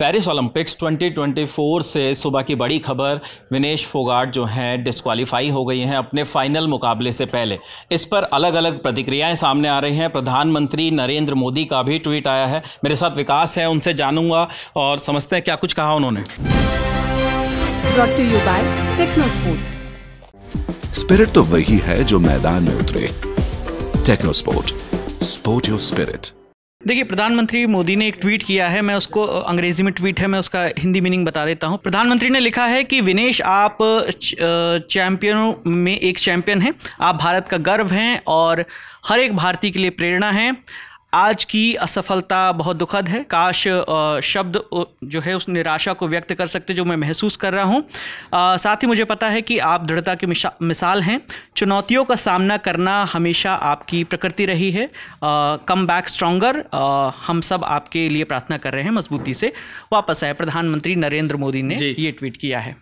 Paris Olympics 2024 से सुबह की बड़ी खबर विनेश फोगाट जो हैं डिस्कवालीफाई हो गई हैं अपने फाइनल मुकाबले से पहले इस पर अलग अलग प्रतिक्रियाएं सामने आ रही हैं प्रधानमंत्री नरेंद्र मोदी का भी ट्वीट आया है मेरे साथ विकास है उनसे जानूंगा और समझते हैं क्या कुछ कहा उन्होंने स्पिरिट तो वही है जो मैदान में उतरे टेक्नोस्पोर्ट स्पोर्ट योर स्पिरिट देखिए प्रधानमंत्री मोदी ने एक ट्वीट किया है मैं उसको अंग्रेजी में ट्वीट है मैं उसका हिंदी मीनिंग बता देता हूँ प्रधानमंत्री ने लिखा है कि विनेश आप चैंपियनों में एक चैंपियन हैं आप भारत का गर्व हैं और हर एक भारतीय के लिए प्रेरणा हैं आज की असफलता बहुत दुखद है काश शब्द जो है उस निराशा को व्यक्त कर सकते जो मैं महसूस कर रहा हूँ साथ ही मुझे पता है कि आप दृढ़ता की मिसाल हैं चुनौतियों का सामना करना हमेशा आपकी प्रकृति रही है कम बैक स्ट्रोंगर हम सब आपके लिए प्रार्थना कर रहे हैं मजबूती से वापस आए प्रधानमंत्री नरेंद्र मोदी ने ये ट्वीट किया है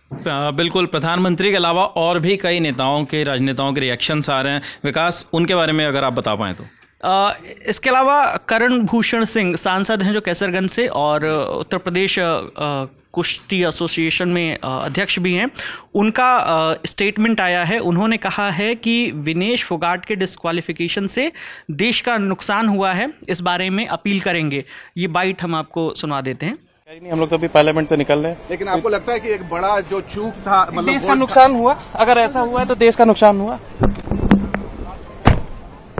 बिल्कुल प्रधानमंत्री के अलावा और भी कई नेताओं के राजनेताओं के रिएक्शंस आ रहे हैं विकास उनके बारे में अगर आप बता पाएँ तो इसके अलावा करण भूषण सिंह सांसद हैं जो कैसरगंज से और उत्तर प्रदेश कुश्ती एसोसिएशन में अध्यक्ष भी हैं उनका स्टेटमेंट आया है उन्होंने कहा है कि विनेश फोगाट के डिस्क्वालिफिकेशन से देश का नुकसान हुआ है इस बारे में अपील करेंगे ये बाइट हम आपको सुना देते हैं नहीं हम लोग तो अभी पार्लियामेंट से निकल रहे हैं लेकिन आपको लगता है कि एक बड़ा जो चूक था मतलब देश का नुकसान हुआ अगर ऐसा हुआ है तो देश का नुकसान हुआ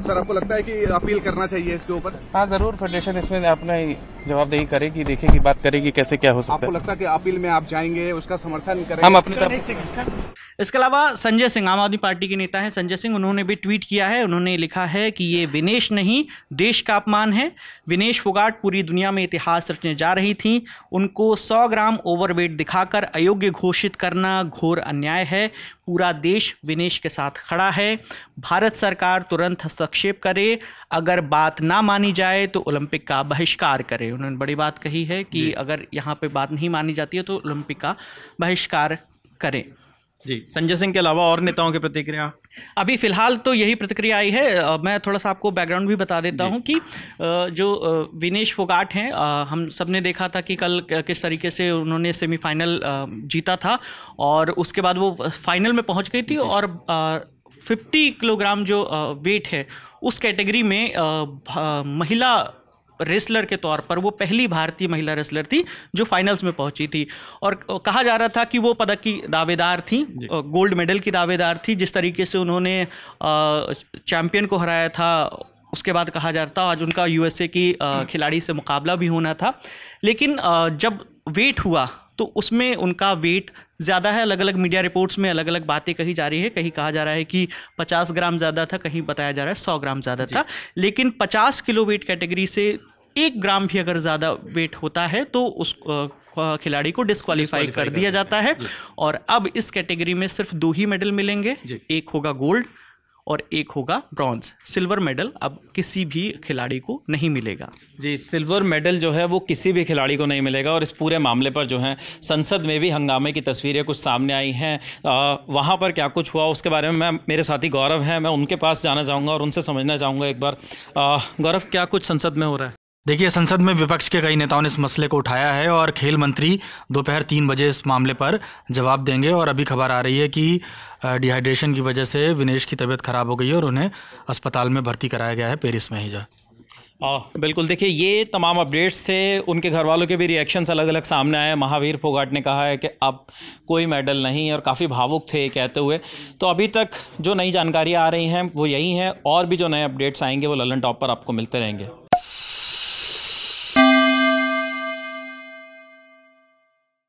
सर आपको लगता है कि अपील करना चाहिए इसके ऊपर हाँ जरूर फेडरेशन इसमें अपना जवाबदेही करेगी देखेगी बात करेगी कैसे क्या हो सकता है आपको लगता है कि अपील में आप जाएंगे उसका समर्थन करेंगे हम अपने इसके अलावा संजय सिंह आम आदमी पार्टी के नेता हैं संजय सिंह उन्होंने भी ट्वीट किया है उन्होंने लिखा है कि ये विनेश नहीं देश का अपमान है विनेश फोगाट पूरी दुनिया में इतिहास रचने जा रही थी उनको 100 ग्राम ओवरवेट दिखाकर अयोग्य घोषित करना घोर अन्याय है पूरा देश विनेश के साथ खड़ा है भारत सरकार तुरंत हस्तक्षेप करे अगर बात ना मानी जाए तो ओलंपिक का बहिष्कार करे उन्होंने बड़ी बात कही है कि अगर यहाँ पे बात नहीं मानी जाती है तो ओलंपिक का बहिष्कार करें जी संजय सिंह के अलावा और नेताओं की प्रतिक्रिया अभी फिलहाल तो यही प्रतिक्रिया आई है मैं थोड़ा सा आपको बैकग्राउंड भी बता देता हूं कि जो विनेश फोगाट हैं हम सब ने देखा था कि कल किस तरीके से उन्होंने सेमीफाइनल जीता था और उसके बाद वो फाइनल में पहुंच गई थी और 50 किलोग्राम जो वेट है उस कैटेगरी में महिला रेसलर के तौर पर वो पहली भारतीय महिला रेसलर थी जो फाइनल्स में पहुंची थी और कहा जा रहा था कि वो पदक की दावेदार थी गोल्ड मेडल की दावेदार थी जिस तरीके से उन्होंने चैम्पियन को हराया था उसके बाद कहा जाता आज उनका यूएसए की हम्म। खिलाड़ी से मुकाबला भी होना था लेकिन जब वेट हुआ तो उसमें उनका वेट ज़्यादा है अलग अलग मीडिया रिपोर्ट्स में अलग अलग बातें कही जा रही है कहीं कहा जा रहा है कि 50 ग्राम ज़्यादा था कहीं बताया जा रहा है 100 ग्राम ज़्यादा था लेकिन 50 किलो वेट कैटेगरी से एक ग्राम भी अगर ज़्यादा वेट होता है तो उस खिलाड़ी को डिस्कवालीफाई कर दिया जाता है और अब इस कैटेगरी में सिर्फ दो ही मेडल मिलेंगे एक होगा गोल्ड और एक होगा ब्रॉन्ज सिल्वर मेडल अब किसी भी खिलाड़ी को नहीं मिलेगा जी सिल्वर मेडल जो है वो किसी भी खिलाड़ी को नहीं मिलेगा और इस पूरे मामले पर जो है संसद में भी हंगामे की तस्वीरें कुछ सामने आई हैं वहाँ पर क्या कुछ हुआ उसके बारे में मैं मेरे साथी गौरव हैं मैं उनके पास जाना चाहूँगा और उनसे समझना चाहूँगा एक बार गौरव क्या कुछ संसद में हो रहा है देखिए संसद में विपक्ष के कई नेताओं ने इस मसले को उठाया है और खेल मंत्री दोपहर तीन बजे इस मामले पर जवाब देंगे और अभी खबर आ रही है कि डिहाइड्रेशन की वजह से विनेश की तबीयत खराब हो गई है और उन्हें अस्पताल में भर्ती कराया गया है पेरिस में ही जा आ, बिल्कुल देखिए ये तमाम अपडेट्स से उनके घर वालों के भी रिएक्शंस अलग अलग सामने आए महावीर फोगाट ने कहा है कि अब कोई मेडल नहीं और काफ़ी भावुक थे कहते हुए तो अभी तक जो नई जानकारियाँ आ रही हैं वो यही हैं और भी जो नए अपडेट्स आएंगे वो ललन टॉप पर आपको मिलते रहेंगे